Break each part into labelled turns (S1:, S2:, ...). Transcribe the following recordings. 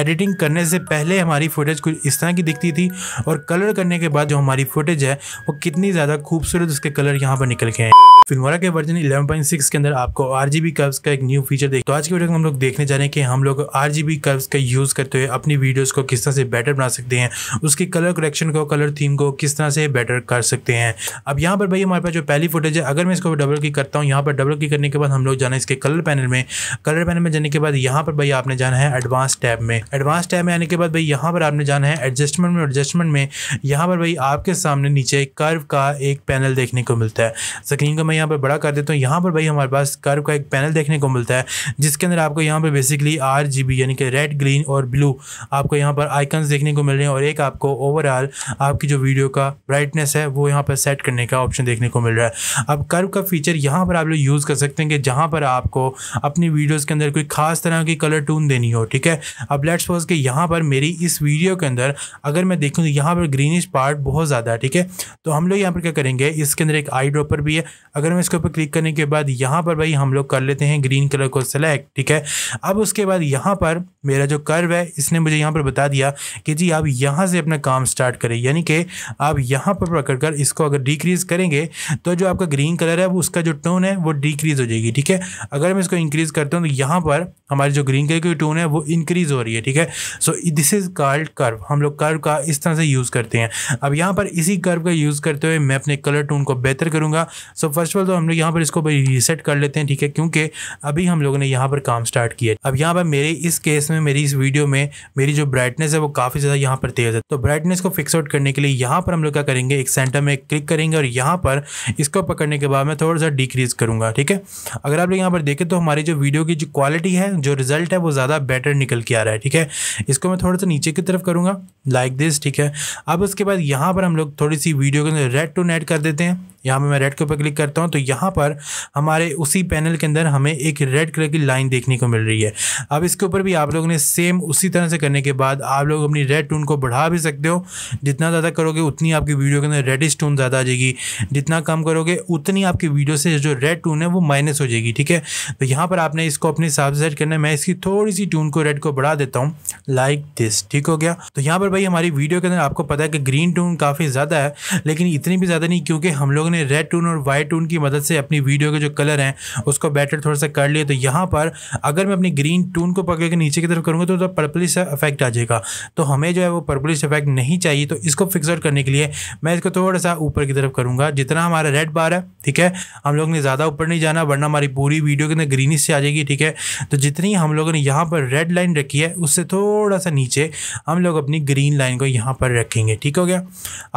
S1: editing करने से पहले हमारी फुटेज कुछ इस तरह की दिखती थी और कलर करने के बाद जो हमारी फुटेज है वो कितनी ज़्यादा खूबसूरत उसके कलर यहाँ पर निकल के आए फिल्मोरा के वर्जन 11.6 के अंदर आपको आर जी कर्व्स का एक न्यू फीचर देख तो आज की वीडियो में हम लोग देखने जा रहे हैं कि हम लोग आर जी कर्व्स का यूज़ करते हुए अपनी वीडियोस को किस तरह से बेटर बना सकते हैं उसके कलर करेक्शन को कलर थीम को किस तरह से बेटर कर सकते हैं अब यहाँ पर भाई हमारे पास जो पहली फुटेज है अगर मैं इसको डबल की करता हूँ यहाँ पर डबल की करने के बाद हम लोग जाना है इसके कलर पैनल में कलर पैनल में जाने के बाद यहाँ पर भाई आपने जाना है एडवांस टैब में एडवांस टैब में आने के बाद भाई यहाँ पर आपने जाना है एडजस्टमेंट में एडजस्टमेंट में यहाँ पर भाई आपके सामने नीचे कर्व का एक पैनल देखने को मिलता है स्क्रीन को मैं यहाँ पर बड़ा कर देता हूँ यहाँ पर भाई हमारे पास कर्व का एक पैनल देखने को मिलता है जिसके अंदर आपको यहाँ पर बेसिकली आर यानी कि रेड ग्रीन और ब्लू आपको यहाँ पर आइकन्स देखने को मिल रहे हैं और एक आपको ओवरऑल आपकी जो वीडियो का ब्राइटनेस है वो यहाँ पर सेट करने का ऑप्शन देखने को मिल रहा है अब कर्व का फीचर यहाँ पर आप लोग यूज़ कर सकते हैं कि जहाँ पर आपको अपनी वीडियोज़ के अंदर कोई खास तरह की कलर टून देनी हो ठीक है अब लेट्स सपोज कि यहाँ पर मेरी इस वीडियो के अंदर अगर मैं देखूँ तो यहाँ पर ग्रीनिश पार्ट बहुत ज़्यादा है ठीक है तो हम लोग यहाँ पर क्या करेंगे इसके अंदर एक आई ड्रॉपर भी है अगर अगर हम इसके ऊपर क्लिक करने के बाद यहाँ पर भाई हम लोग कर लेते हैं ग्रीन कलर को सेलेक्ट ठीक है अब उसके बाद यहाँ पर मेरा जो कर्व है इसने मुझे यहाँ पर बता दिया कि जी आप यहाँ से अपना काम स्टार्ट करें यानी कि आप यहाँ पर पकड़ कर इसको अगर डिक्रीज़ करेंगे तो जो आपका ग्रीन कलर है वो उसका जो टोन है वो डिक्रीज़ हो जाएगी ठीक है अगर मैं इसको इंक्रीज़ करता हूँ तो यहाँ पर हमारे जो ग्रीन कलर की टोन है वो इंक्रीज़ हो रही है ठीक है so this is called curve हम लोग कर्व का इस तरह से यूज़ करते हैं अब यहाँ पर इसी कर्व का यूज़ करते हुए मैं अपने कलर टोन को बेहतर करूँगा सो फर्स्ट वेल तो हम लोग यहाँ पर इसको रीसेट कर लेते हैं ठीक है क्योंकि अभी हम लोगों ने यहाँ पर काम स्टार्ट किया अब यहाँ पर मेरे इस केस में मेरी इस वीडियो में मेरी जो ब्राइटनेस है वो काफ़ी ज़्यादा यहाँ पर तेज़ है तो ब्राइटनेस को फिक्स आउट करने के लिए यहाँ पर हम लोग क्या करेंगे एक सेंटर में क्लिक करेंगे और यहाँ पर इसको पकड़ने के बाद मैं थोड़ा सा डिक्रीज़ करूँगा ठीक है अगर आप लोग यहाँ पर देखें तो हमारी जो वीडियो की जो क्वालिटी है जो रिजल्ट है वो ज़्यादा बेटर निकल के आ रहा है ठीक है इसको मैं थोड़ा सा नीचे की तरफ करूँगा लाइक दिस ठीक है अब उसके बाद यहाँ पर हम लोग थोड़ी सी वीडियो अंदर रेड टू नेट कर देते हैं यहाँ पर मैं रेड के ऊपर क्लिक करता हूँ तो यहाँ पर हमारे उसी पैनल के अंदर हमें एक रेड कलर की लाइन देखने को मिल रही है अब इसके ऊपर भी आप लोगों ने सेम उसी तरह से करने के बाद आप लोग अपनी रेड टून को बढ़ा भी सकते हो जितना ज़्यादा करोगे उतनी आपकी वीडियो के अंदर रेडिश टून ज़्यादा आ जाएगी जितना कम करोगे उतनी आपकी वीडियो से जो रेड टून है वो माइनस हो जाएगी ठीक है तो यहाँ पर आपने इसको अपने हिसाब से सेट करना है मैं इसकी थोड़ी सी टून को रेड को बढ़ा देता हूँ लाइक दिस ठीक हो गया तो यहाँ पर भाई हमारी वीडियो के अंदर आपको पता है कि ग्रीन टून काफ़ी ज़्यादा है लेकिन इतनी भी ज़्यादा नहीं क्योंकि हम लोगों ने ने रेड टून और वाइट टून की मदद से अपनी वीडियो के जो कलर हैं उसको बेटर थोड़ा सा कर लिया तो यहाँ पर अगर मैं अपनी ग्रीन टून को पकड़ के नीचे की तरफ करूँगा तो, तो पर्पलिस इफेक्ट आ जाएगा तो हमें जो है वो पर्पलिस इफेक्ट नहीं चाहिए तो इसको फिक्स आउट करने के लिए मैं इसको थोड़ा सा ऊपर की तरफ करूँगा जितना हमारा रेड बार है ठीक है हम लोग ने ज़्यादा ऊपर नहीं जाना वरना हमारी पूरी वीडियो के अंदर ग्रीनिश से आ जाएगी ठीक है तो जितनी हम लोगों ने यहाँ पर रेड लाइन रखी है उससे थोड़ा सा नीचे हम लोग अपनी ग्रीन लाइन को यहाँ पर रखेंगे ठीक हो गया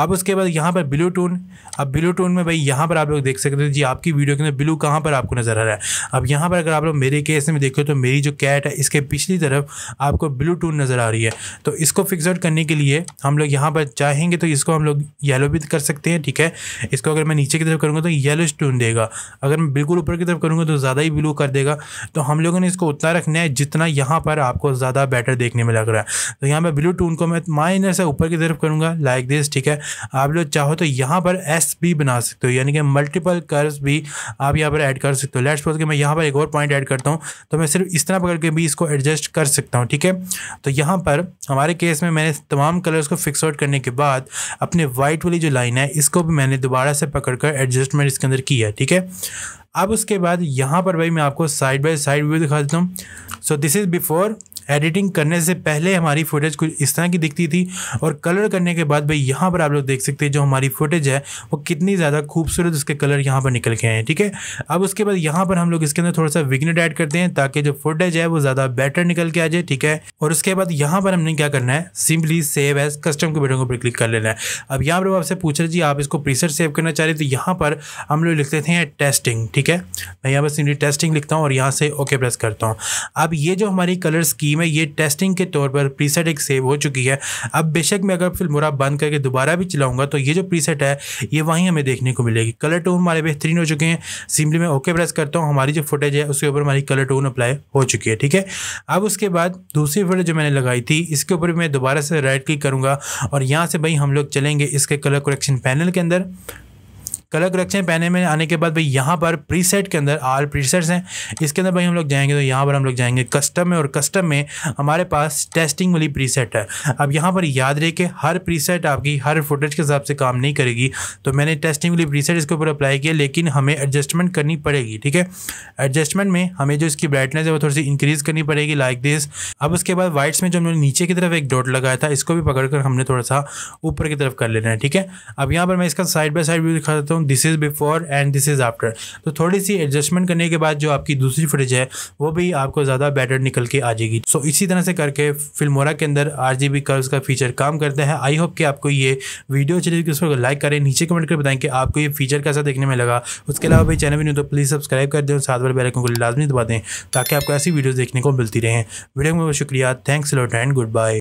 S1: अब उसके बाद यहाँ पर ब्लू टून अब ब्लू टून में भाई यहाँ पर आप लोग देख सकते हो जी आपकी वीडियो के अंदर ब्लू कहाँ पर आपको नज़र आ रहा है अब यहाँ पर अगर आप लोग मेरे केस में देखो तो मेरी जो कैट है इसके पिछली तरफ आपको ब्लू टून नज़र आ रही है तो इसको फिक्स आउट करने के लिए हम लोग यहाँ पर चाहेंगे तो इसको हम लोग येलो भी कर सकते हैं ठीक है इसको अगर मैं नीचे की तरफ करूँगा तो येलो टून देगा अगर मैं बिल्कुल ऊपर की तरफ करूँगा तो ज़्यादा ही ब्लू कर देगा तो हम लोगों ने इसको उतना रखना है जितना यहाँ पर आपको ज़्यादा बेटर देखने में लग रहा है तो यहाँ पर ब्लू टून को मैं माइनर से ऊपर की तरफ करूँगा लाइक दिस ठीक है आप लोग चाहो तो यहाँ पर एस बी बना सकते हो यानी कि मल्टीपल कर्व भी आप यहाँ पर ऐड कर सकते हो लेट्स कि मैं यहाँ पर एक और पॉइंट ऐड करता हूँ तो मैं सिर्फ इस तरह पकड़ के भी इसको एडजस्ट कर सकता हूँ ठीक है तो यहाँ पर हमारे केस में मैंने तमाम कलर्स को फिक्स आउट करने के बाद अपने वाइट वाली जो लाइन है इसको भी मैंने दोबारा से पकड़ कर एडजस्टमेंट इसके अंदर किया है ठीक है अब उसके बाद यहाँ पर भाई मैं आपको साइड बाई साइड व्यू दिखा देता हूँ so this is before editing करने से पहले हमारी फुटेज कुछ इस तरह की दिखती थी और कलर करने के बाद भाई यहाँ पर आप लोग देख सकते हैं जो हमारी फुटेज है वो कितनी ज़्यादा खूबसूरत उसके कलर यहाँ पर निकल के आए हैं ठीक है अब उसके बाद यहाँ पर हम लोग इसके अंदर थोड़ा सा विग्नेट ऐड करते हैं ताकि जो फुटेज है वो ज़्यादा बेटर निकल के आ जाए ठीक है और उसके बाद यहाँ पर हमने क्या करना है सिंपली सेव एज कस्टम के बटन को क्लिक कर लेना है अब यहाँ पर आपसे पूछ रहे जी आप इसको प्रीसेट सेव करना चाह रहे तो यहाँ पर हम लोग लिखते थे टेस्टिंग ठीक है मैं यहाँ पर सिंपली टेस्टिंग लिखता हूँ और यहाँ से ओके प्रेस करता हूँ अब ये जो हमारी कलर स्कीम में ये टेस्टिंग के तौर पर प्रीसेट एक सेव हो चुकी है अब बेशक मैं अगर फिल्मोरा बंद करके दोबारा भी चलाऊंगा तो ये जो प्रीसेट है ये वहीं हमें देखने को मिलेगी कलर टोन हमारे बेहतरीन हो चुके हैं सिंपली मैं ओके प्रेस करता हूँ हमारी जो फुटेज है उसके ऊपर हमारी कलर टोन अप्लाई हो चुकी है ठीक है अब उसके बाद दूसरी फुटेज जो मैंने लगाई थी इसके ऊपर मैं दोबारा से राइट क्लिक करूँगा और यहाँ से भाई हम लोग चलेंगे इसके कलर कलेक्शन पैनल के अंदर कलर करेक्शन पहने में आने के बाद भाई यहाँ पर प्रीसेट के अंदर आर प्रीसेट्स हैं इसके अंदर भाई हम लोग जाएंगे तो यहाँ पर हम लोग जाएंगे कस्टम में और कस्टम में हमारे पास टेस्टिंग वाली प्रीसेट है अब यहाँ पर याद कि हर प्रीसेट आपकी हर फुटेज के हिसाब से काम नहीं करेगी तो मैंने टेस्टिंग वाली प्रीसेट इसके ऊपर अप्लाई किया लेकिन हमें एडजस्टमेंट करनी पड़ेगी ठीक है एडजस्टमेंट में हमें जो इसकी ब्राइटनेस है वो थोड़ी सी इंक्रीज़ करनी पड़ेगी लाइक दिस अब उसके बाद वाइट्स में जो हमने नीचे की तरफ एक डॉट लगाया था इसको भी पकड़ हमने थोड़ा सा ऊपर की तरफ कर लेना है ठीक है अब यहाँ पर मैं इसका साइड बाई साइड व्यू दिखा देता हूँ हूँ this is before and this is after तो थोड़ी सी एडजस्टमेंट करने के बाद जो आपकी दूसरी फ्रिज है वो भी आपको ज़्यादा बेटर निकल के आ जाएगी सो so, इसी तरह से करके फिल्मोरा के अंदर आर जी बी कर्व का फीचर काम करता है आई होप कि आपको ये वीडियो अच्छी लगी उसको लाइक करें नीचे कमेंट कर बताएं कि आपको ये फीचर कैसा देखने में लगा उसके अलावा भाई चैनल भी नहीं तो प्लीज़ सब्सक्राइब कर दें और साथ बार बैलकों को लाजमी दबा दें ताकि आपको ऐसी वीडियोज़ देखने को मिलती रहें वीडियो में बहुत शुक्रिया thanks lot and good bye